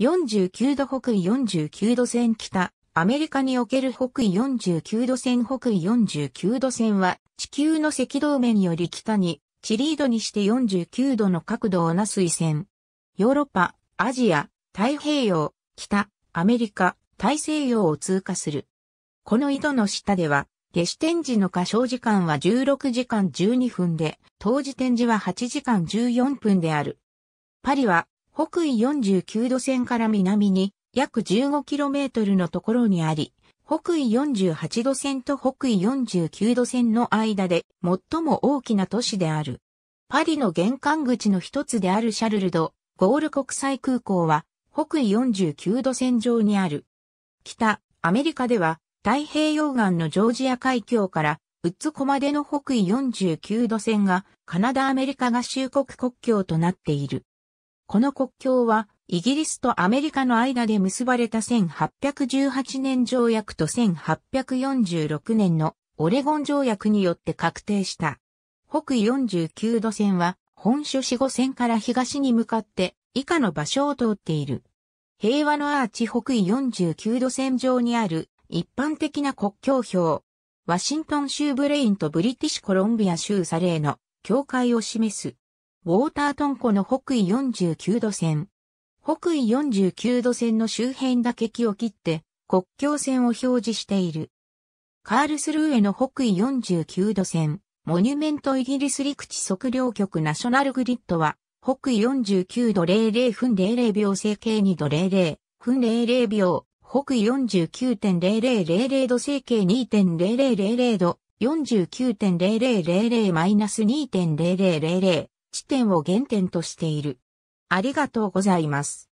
49度北緯49度線北、アメリカにおける北緯49度線北緯49度線は地球の赤道面より北にチリードにして49度の角度をなす緯線。ヨーロッパ、アジア、太平洋、北、アメリカ、大西洋を通過する。この緯度の下では、下至点時の過小時間は16時間12分で、当時点時は8時間14分である。パリは北緯49度線から南に約 15km のところにあり、北緯48度線と北緯49度線の間で最も大きな都市である。パリの玄関口の一つであるシャルルド、ゴール国際空港は北緯49度線上にある。北、アメリカでは太平洋岸のジョージア海峡からウッズ湖までの北緯49度線がカナダアメリカ合衆国国境となっている。この国境は、イギリスとアメリカの間で結ばれた1818年条約と1846年のオレゴン条約によって確定した。北緯49度線は本州四五線から東に向かって以下の場所を通っている。平和のアーチ北緯49度線上にある一般的な国境表。ワシントン州ブレインとブリティッシュコロンビア州サレーの境界を示すウォータートン湖の北緯49度線。北緯49度線の周辺だけ木を切って国境線を表示している。カールスルーへの北緯49度線、モニュメントイギリス陸地測量局ナショナルグリッドは、北緯49度00分00秒整形2度00分00秒、北緯49.0000度整形2.0000度、49.0000-2.0000地点を原点としている。ありがとうございます。